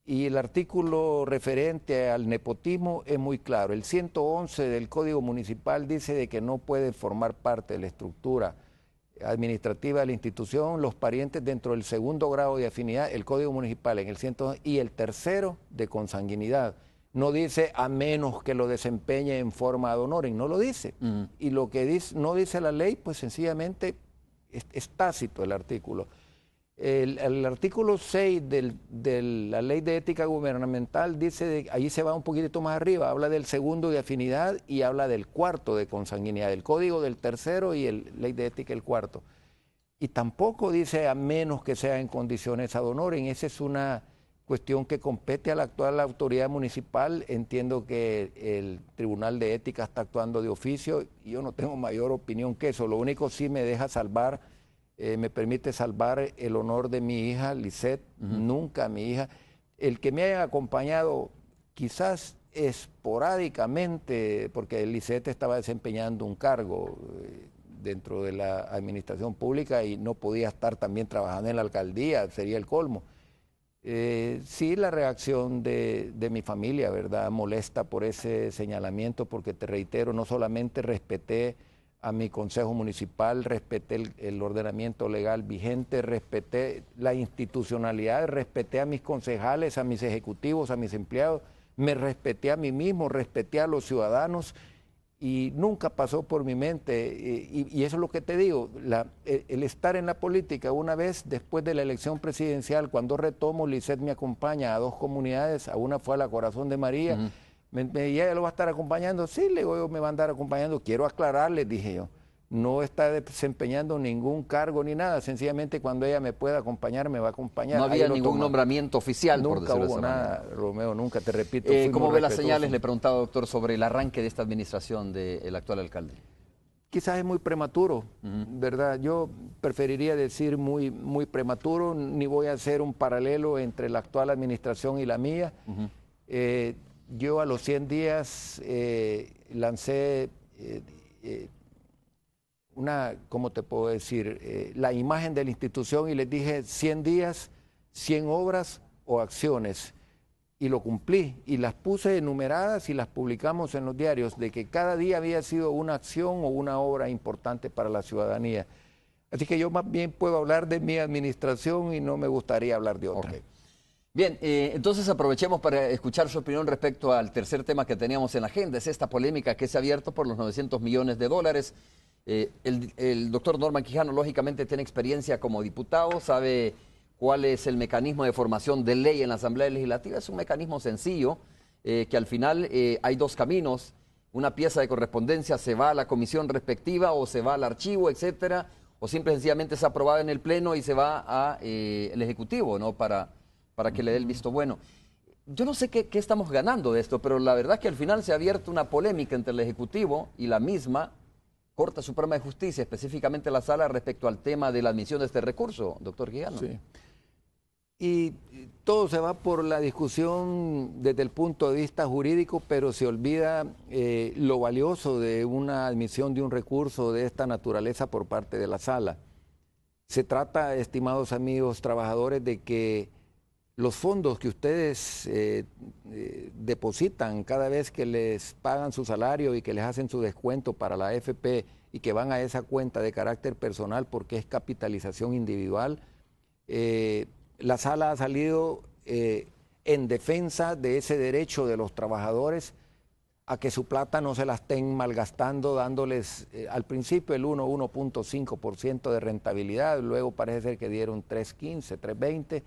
Y el artículo referente al nepotismo es muy claro. El 111 del Código Municipal dice de que no puede formar parte de la estructura administrativa de la institución los parientes dentro del segundo grado de afinidad, el Código Municipal en el 111 y el tercero de consanguinidad. No dice a menos que lo desempeñe en forma honor, honorem, no lo dice. Y lo que no dice la ley, pues sencillamente es tácito el artículo. El, artículo 6 de la ley de ética gubernamental dice, ahí se va un poquitito más arriba, habla del segundo de afinidad y habla del cuarto de consanguinidad, el código del tercero y el ley de ética el cuarto. Y tampoco dice a menos que sea en condiciones ad honor, en Esa es una cuestión que compete a la actual autoridad municipal. Entiendo que el Tribunal de Ética está actuando de oficio. y Yo no tengo mayor opinión que eso. Lo único sí me deja salvar eh, me permite salvar el honor de mi hija, Lisette, nunca mi hija. El que me haya acompañado quizás esporádicamente, porque Lisette estaba desempeñando un cargo eh, dentro de la administración pública y no podía estar también trabajando en la alcaldía, sería el colmo. Eh, sí, la reacción de, de, mi familia, ¿verdad? Molesta por ese señalamiento, porque te reitero, no solamente respeté a mi consejo municipal, respeté el, ordenamiento legal vigente, respeté la institucionalidad, respeté a mis concejales, a mis ejecutivos, a mis empleados, me respeté a mí mismo, respeté a los ciudadanos y nunca pasó por mi mente. Eh, y, eso es lo que te digo, el estar en la política una vez después de la elección presidencial, cuando retomo, Lisset me acompaña a dos comunidades, a una fue a la Corazón de María y ella lo va a estar acompañando. Sí, le digo, yo me va a andar acompañando. Quiero aclararle, dije yo. No está desempeñando ningún cargo ni nada. Sencillamente cuando ella me pueda acompañar, me va a acompañar. No había ningún nombramiento oficial, por decirlo hubo nada, Romeo, nunca, te repito. Eh, ¿Cómo ve las señales? Le preguntaba, doctor, sobre el arranque de esta administración del actual alcalde. Quizás es muy prematuro, ¿verdad? Yo preferiría decir muy, muy prematuro, ni voy a hacer un paralelo entre la actual administración y la mía. eh, yo a los 100 días eh, lancé eh, eh, una, ¿cómo te puedo decir? la imagen de la institución y les dije 100 días, 100 obras o acciones. Y lo cumplí y las puse enumeradas y las publicamos en los diarios, de que cada día había sido una acción o una obra importante para la ciudadanía. Así que yo más bien puedo hablar de mi administración y no me gustaría hablar de otra. Bien, eh, entonces aprovechemos para escuchar su opinión respecto al tercer tema que teníamos en la agenda, es esta polémica que se ha abierto por los 900 millones de dólares. Eh, el, doctor Norman Quijano, lógicamente, tiene experiencia como diputado, sabe cuál es el mecanismo de formación de ley en la Asamblea Legislativa. Es un mecanismo sencillo eh, que al final hay dos caminos. Una pieza de correspondencia se va a la comisión respectiva o se va al archivo, etcétera, o simple y sencillamente es aprobada en el Pleno y se va al Ejecutivo, ¿no? Para para que le dé el visto bueno. Yo no sé qué, estamos ganando de esto, pero la verdad es que al final se ha abierto una polémica entre el Ejecutivo y la misma Corte Suprema de Justicia, específicamente la sala, respecto al tema de la admisión de este recurso, doctor Guillano. Sí. Y todo se va por la discusión desde el punto de vista jurídico, pero se olvida eh, lo valioso de una admisión de un recurso de esta naturaleza por parte de la sala. Se trata, estimados amigos trabajadores, de que los fondos que ustedes eh, eh, depositan cada vez que les pagan su salario y que les hacen su descuento para la FP y que van a esa cuenta de carácter personal porque es capitalización individual, eh, la sala ha salido en defensa de ese derecho de los trabajadores a que su plata no se la estén malgastando, dándoles al principio el 1, 1.5% de rentabilidad, luego parece ser que dieron 3.15, 3.20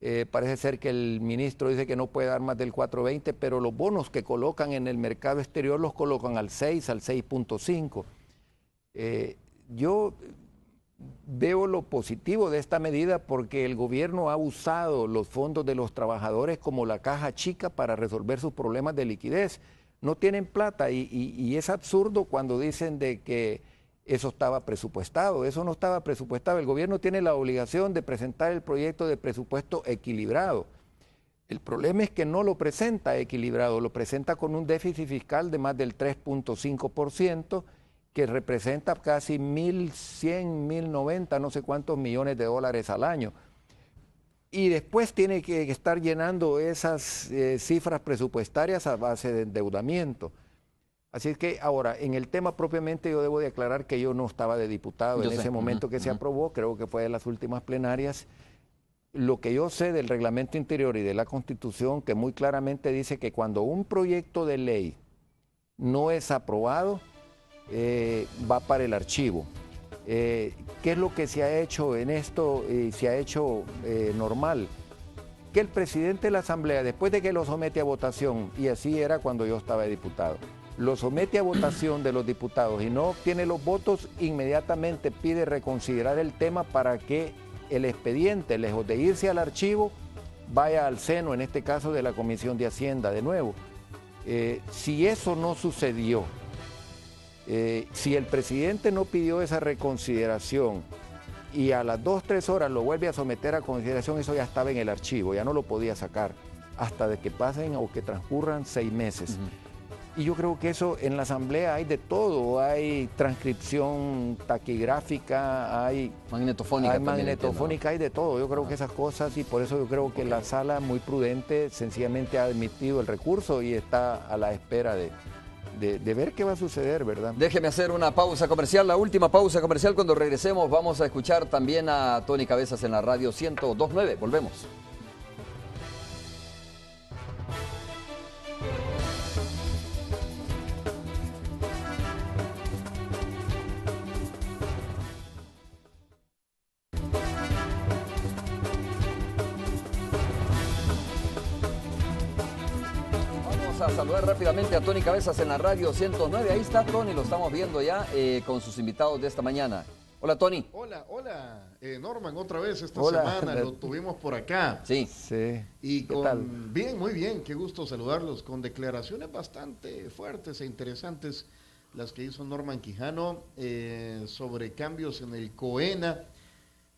eh, parece ser que el ministro dice que no puede dar más del 4,20, pero los bonos que colocan en el mercado exterior los colocan al 6, al 6.5. Eh, yo veo lo positivo de esta medida porque el gobierno ha usado los fondos de los trabajadores como la caja chica para resolver sus problemas de liquidez. No tienen plata y, y es absurdo cuando dicen de que eso estaba presupuestado, eso no estaba presupuestado. El gobierno tiene la obligación de presentar el proyecto de presupuesto equilibrado. El problema es que no lo presenta equilibrado, lo presenta con un déficit fiscal de más del 3.5%, que representa casi 1.100, 1.090, no sé cuántos millones de dólares al año. Y después tiene que estar llenando esas eh, cifras presupuestarias a base de endeudamiento. Así es que ahora, en el tema propiamente yo debo de aclarar que yo no estaba de diputado en ese momento que se aprobó, creo que fue en las últimas plenarias. Lo que yo sé del reglamento interior y de la constitución, que muy claramente dice que cuando un proyecto de ley no es aprobado, eh, va para el archivo. Eh, ¿Qué es lo que se ha hecho en esto y se ha hecho eh, normal? Que el presidente de la Asamblea, después de que lo somete a votación, y así era cuando yo estaba de diputado, lo somete a votación de los diputados y no obtiene los votos, inmediatamente pide reconsiderar el tema para que el expediente, lejos de irse al archivo, vaya al seno, en este caso de la Comisión de Hacienda, de nuevo. Eh, si eso no sucedió, eh, si el presidente no pidió esa reconsideración y a las dos tres horas lo vuelve a someter a consideración, eso ya estaba en el archivo, ya no lo podía sacar hasta de que pasen o que transcurran seis meses. Y yo creo que eso en la asamblea hay de todo, hay transcripción taquigráfica, hay magnetofónica, hay, magnetofónica, hay de todo. Yo creo que esas cosas y por eso yo creo que la sala muy prudente sencillamente ha admitido el recurso y está a la espera de, de, ver qué va a suceder, ¿verdad? Déjeme hacer una pausa comercial, la última pausa comercial. Cuando regresemos vamos a escuchar también a Tony Cabezas en la radio 102.9. Volvemos. saludar rápidamente a Tony Cabezas en la radio 109. Ahí está Tony, lo estamos viendo ya eh, con sus invitados de esta mañana. Hola, Tony. Hola, hola. Eh, Norman, otra vez esta semana lo tuvimos por acá. Sí. Sí. Y con, bien, muy bien, qué gusto saludarlos con declaraciones bastante fuertes e interesantes las que hizo Norman Quijano eh, sobre cambios en el COENA.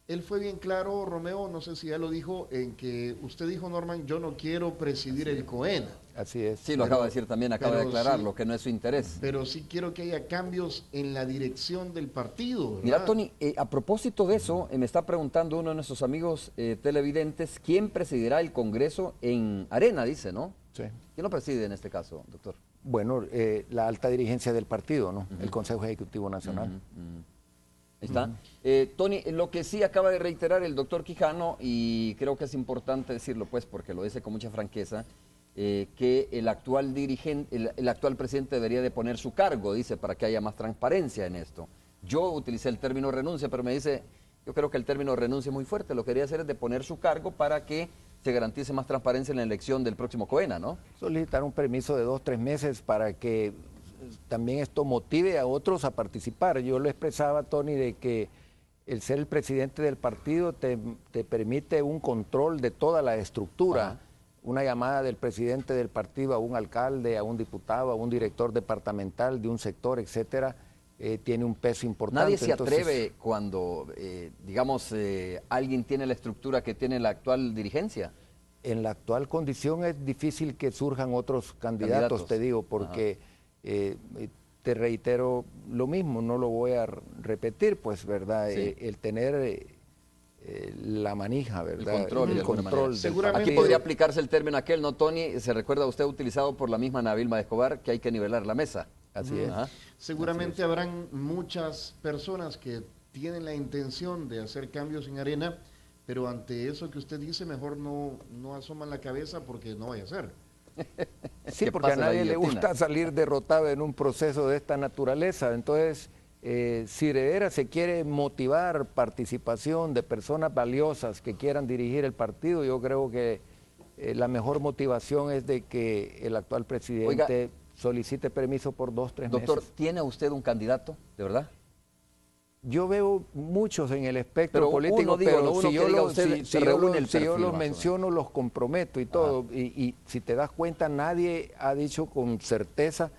Él fue bien claro, Romeo, no sé si ya lo dijo, en que usted dijo, Norman, yo no quiero presidir el COENA. Así es. Sí, lo acaba de decir también, acaba de declararlo, que no es su interés. Pero sí quiero que haya cambios en la dirección del partido. Mira, Tony, eh, a propósito de eso, eh, me está preguntando uno de nuestros amigos eh, televidentes quién presidirá el Congreso en Arena, dice, ¿no? Sí. ¿Quién lo preside en este caso, doctor? Bueno, la alta dirigencia del partido, ¿no? El Consejo Ejecutivo Nacional. Ahí está. Tony, lo que sí acaba de reiterar el doctor Quijano, y creo que es importante decirlo, pues, porque lo dice con mucha franqueza, eh, que el actual dirigente, el, actual presidente debería de poner su cargo, dice, para que haya más transparencia en esto. Yo utilicé el término renuncia, pero me dice, yo creo que el término renuncia es muy fuerte. Lo que quería hacer es de poner su cargo para que se garantice más transparencia en la elección del próximo COENA, ¿no? Solicitar un permiso de dos, tres meses para que eh, también esto motive a otros a participar. Yo lo expresaba, Tony, de que el ser el presidente del partido te, permite un control de toda la estructura una llamada del presidente del partido a un alcalde, a un diputado, a un director departamental de un sector, etcétera, eh, tiene un peso importante. Nadie se atreve cuando, eh, digamos, eh, alguien tiene la estructura que tiene la actual dirigencia. En la actual condición es difícil que surjan otros candidatos, te digo, porque te reitero lo mismo, no lo voy a repetir, pues, ¿verdad? el tener eh, la manija, ¿verdad? El control. El control Aquí podría aplicarse el término aquel, ¿no, Tony? Se recuerda usted utilizado por la misma Navilma Escobar, que hay que nivelar la mesa. Así es. Seguramente habrán muchas personas que tienen la intención de hacer cambios en arena, pero ante eso que usted dice, mejor no, no asoman la cabeza porque no vaya a ser. sí, porque a nadie le gusta salir derrotado en un proceso de esta naturaleza. Entonces, eh, si de se quiere motivar participación de personas valiosas que quieran dirigir el partido, yo creo que eh, la mejor motivación es de que el actual presidente solicite permiso por dos, tres meses. Doctor, ¿tiene usted un candidato, de verdad? Yo veo muchos en el espectro político, pero si yo, los, menciono, los comprometo y todo. y si te das cuenta, nadie ha dicho con certeza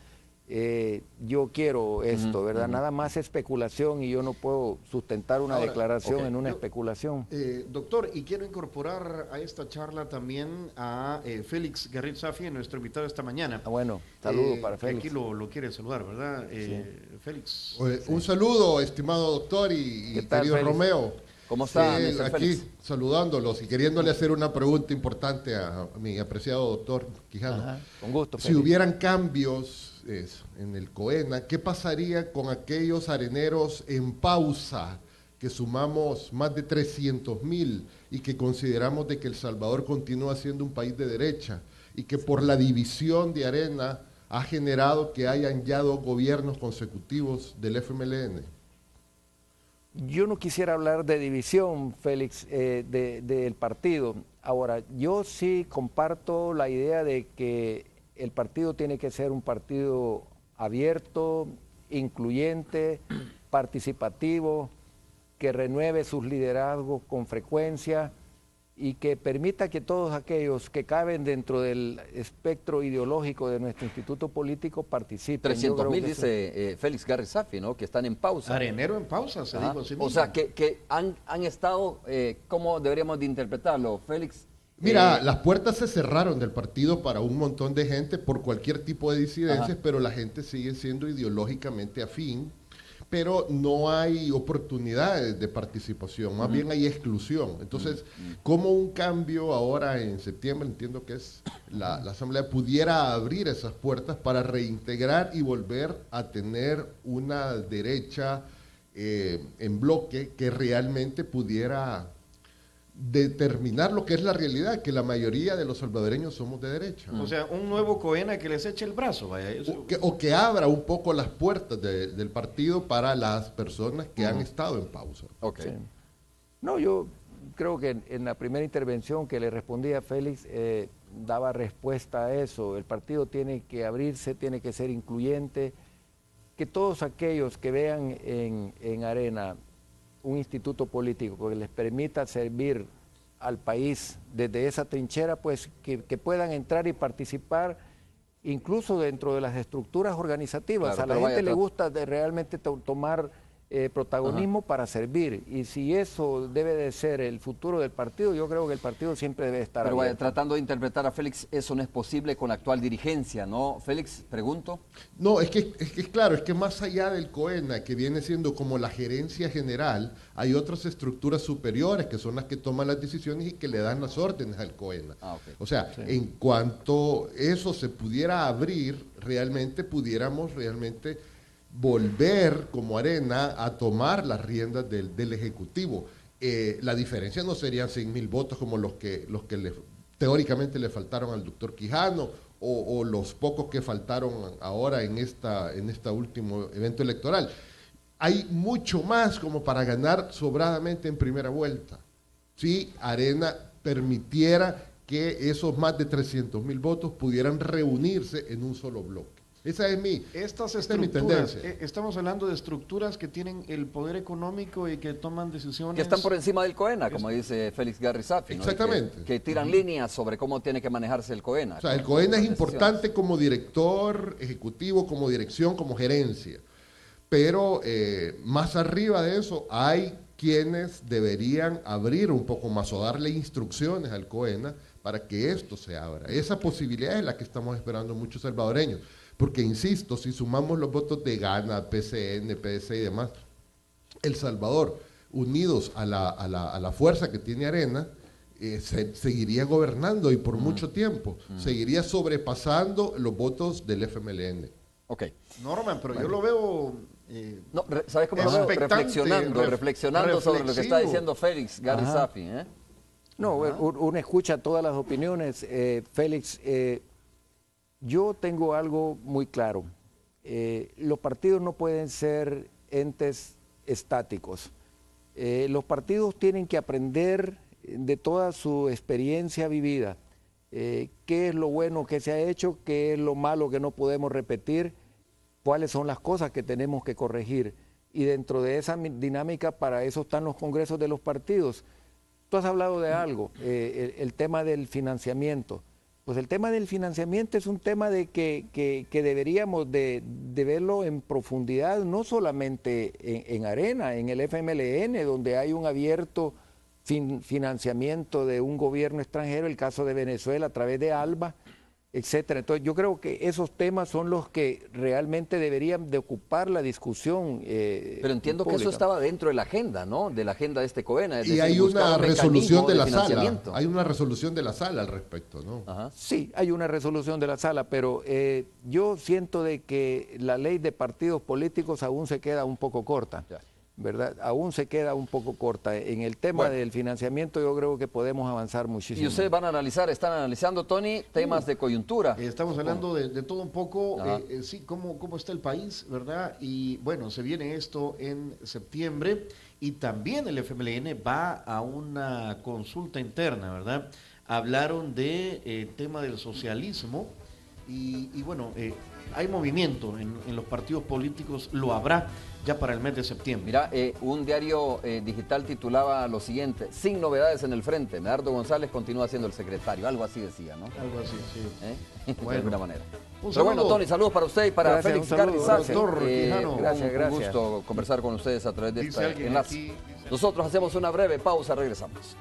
eh, yo quiero esto, ¿verdad? Nada más especulación y yo no puedo sustentar una declaración en una especulación. Eh, doctor, y quiero incorporar a esta charla también a eh, Félix Garrit Safi, nuestro invitado esta mañana. Ah, bueno, saludo para Félix. Aquí lo, lo quiere saludar, ¿verdad? Félix. un saludo, estimado doctor y, querido Romeo. ¿Cómo está? aquí saludándolos y queriéndole hacer una pregunta importante a, mi apreciado doctor Quijano. con gusto. Si hubieran cambios en el COENA, ¿qué pasaría con aquellos areneros en pausa que sumamos más de 300 mil y que consideramos de que El Salvador continúa siendo un país de derecha y que por la división de arena ha generado que hayan ya dos gobiernos consecutivos del FMLN? Yo no quisiera hablar de división, Félix, eh, del partido. Ahora, yo sí comparto la idea de que el partido tiene que ser un partido abierto, incluyente, participativo, que renueve sus liderazgos con frecuencia y que permita que todos aquellos que caben dentro del espectro ideológico de nuestro instituto político participen. 300 dice eh, Félix Garrizafi, ¿no? Que están en pausa. Arenero en pausa, se dijo. Sí o sea, que, han, estado, eh, ¿cómo deberíamos de interpretarlo, Félix? Mira, eh, las puertas se cerraron del partido para un montón de gente por cualquier tipo de disidencias, pero la gente sigue siendo ideológicamente afín, pero no hay oportunidades de participación, más bien hay exclusión. Entonces, ¿cómo un cambio ahora en septiembre, entiendo que es la, Asamblea, pudiera abrir esas puertas para reintegrar y volver a tener una derecha eh, en bloque que realmente pudiera determinar lo que es la realidad, que la mayoría de los salvadoreños somos de derecha. O sea, un nuevo Coena que les eche el brazo, vaya. O que, abra un poco las puertas del partido para las personas que han estado en pausa. No, yo creo que en, la primera intervención que le respondía Félix eh, daba respuesta a eso. El partido tiene que abrirse, tiene que ser incluyente, que todos aquellos que vean en, en arena un instituto político que les permita servir al país desde esa trinchera, pues que, puedan entrar y participar incluso dentro de las estructuras organizativas. a la gente le gusta de realmente tomar eh, protagonismo para servir. Y si eso debe de ser el futuro del partido, yo creo que el partido siempre debe estar tratando de interpretar a Félix, eso no es posible con la actual dirigencia, ¿no? Félix, pregunto. No, es que, es claro, es que más allá del COENA, que viene siendo como la gerencia general, hay otras estructuras superiores que son las que toman las decisiones y que le dan las órdenes al COENA. Ah, o sea, en cuanto eso se pudiera abrir, realmente pudiéramos realmente volver como arena a tomar las riendas del, Ejecutivo. Eh, la diferencia no serían 6 mil votos como los que, los que teóricamente le faltaron al doctor Quijano o, los pocos que faltaron ahora en en este último evento electoral. Hay mucho más como para ganar sobradamente en primera vuelta. Si Arena permitiera que esos más de 300 mil votos pudieran reunirse en un solo bloque. Esa es mi, Estas esta mi tendencia. Eh, estamos hablando de estructuras que tienen el poder económico y que toman decisiones. Que están por encima del COENA, como dice Félix Garrizapi. Exactamente. Que, tiran líneas sobre cómo tiene que manejarse el COENA. O sea, el COENA es importante como director ejecutivo, como dirección, como gerencia. Pero eh, más arriba de eso hay quienes deberían abrir un poco más o darle instrucciones al COENA para que esto se abra. Esa posibilidad es la que estamos esperando muchos salvadoreños. Porque, insisto, si sumamos los votos de Ghana, PCN, PDC e y demás, El Salvador, unidos a la, a la, a la fuerza que tiene Arena, eh, seguiría gobernando y por mm. mucho tiempo, mm. seguiría sobrepasando los votos del FMLN. Ok. Norman, pero yo lo veo... Eh, ¿Sabes cómo lo veo? Reflexionando, reflexionando sobre lo que está diciendo Félix Garzapi. ¿eh? No, uno escucha todas las opiniones. Félix yo tengo algo muy claro. Eh, los partidos no pueden ser entes estáticos. Eh, los partidos tienen que aprender de toda su experiencia vivida. Eh, qué es lo bueno que se ha hecho, qué es lo malo que no podemos repetir, cuáles son las cosas que tenemos que corregir. Y dentro de esa dinámica, para eso están los congresos de los partidos. Tú has hablado de algo, el, tema del financiamiento. Pues el tema del financiamiento es un tema de que, deberíamos de, verlo en profundidad, no solamente en, arena, en el FMLN, donde hay un abierto financiamiento de un gobierno extranjero, el caso de Venezuela a través de ALBA, etcétera. Entonces yo creo que esos temas son los que realmente deberían de ocupar la discusión. Eh, pero entiendo que eso estaba dentro de la agenda, ¿no? De la agenda de este Coena. y hay una resolución de la sala. Hay una resolución de la sala al respecto, ¿no? Sí, hay una resolución de la sala, pero eh, yo siento de que la ley de partidos políticos aún se queda un poco corta. ¿verdad? Aún se queda un poco corta. En el tema del financiamiento yo creo que podemos avanzar muchísimo. Y ustedes van a analizar, están analizando, Tony, temas mm. de coyuntura. Eh, estamos hablando de, todo un poco, eh, eh, sí, cómo, está el país, ¿verdad? Y bueno, se viene esto en septiembre y también el FMLN va a una consulta interna, ¿verdad? Hablaron del tema del socialismo y, bueno, eh, hay movimiento en, los partidos políticos, lo habrá ya para el mes de septiembre. Mira, eh, un diario eh, digital titulaba lo siguiente, sin novedades en el frente, Nardo González continúa siendo el secretario, algo así decía, ¿no? Algo así, sí. De alguna manera. Pero bueno, Tony, saludos para usted y para Félix Carrizarse. gracias, gracias. Un gusto conversar con ustedes a través de este enlace. Nosotros hacemos una breve pausa, regresamos.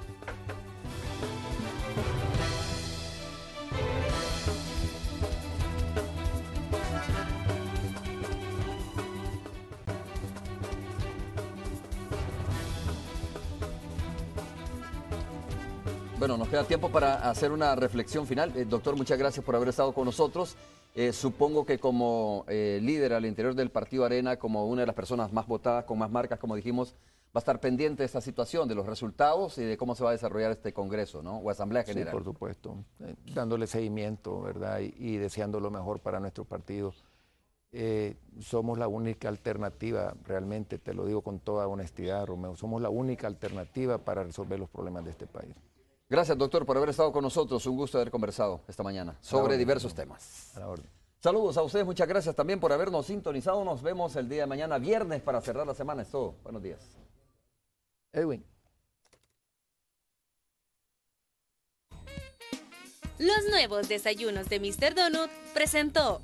Bueno, nos queda tiempo para hacer una reflexión final. Eh, doctor, muchas gracias por haber estado con nosotros. Eh, supongo que como eh, líder al interior del Partido Arena, como una de las personas más votadas, con más marcas, como dijimos, va a estar pendiente de esta situación, de los resultados y de cómo se va a desarrollar este Congreso, ¿no? O Asamblea General. Sí, por supuesto, dándole seguimiento, ¿verdad? Y, deseando lo mejor para nuestro partido. somos la única alternativa, realmente, te lo digo con toda honestidad, Romeo, somos la única alternativa para resolver los problemas de este país. Gracias, doctor, por haber estado con nosotros. Un gusto haber conversado esta mañana sobre diversos temas. A Saludos a ustedes, muchas gracias también por habernos sintonizado. Nos vemos el día de mañana, viernes, para cerrar la semana. Es todo. Buenos días. Edwin. Los nuevos desayunos de Mr. Donut presentó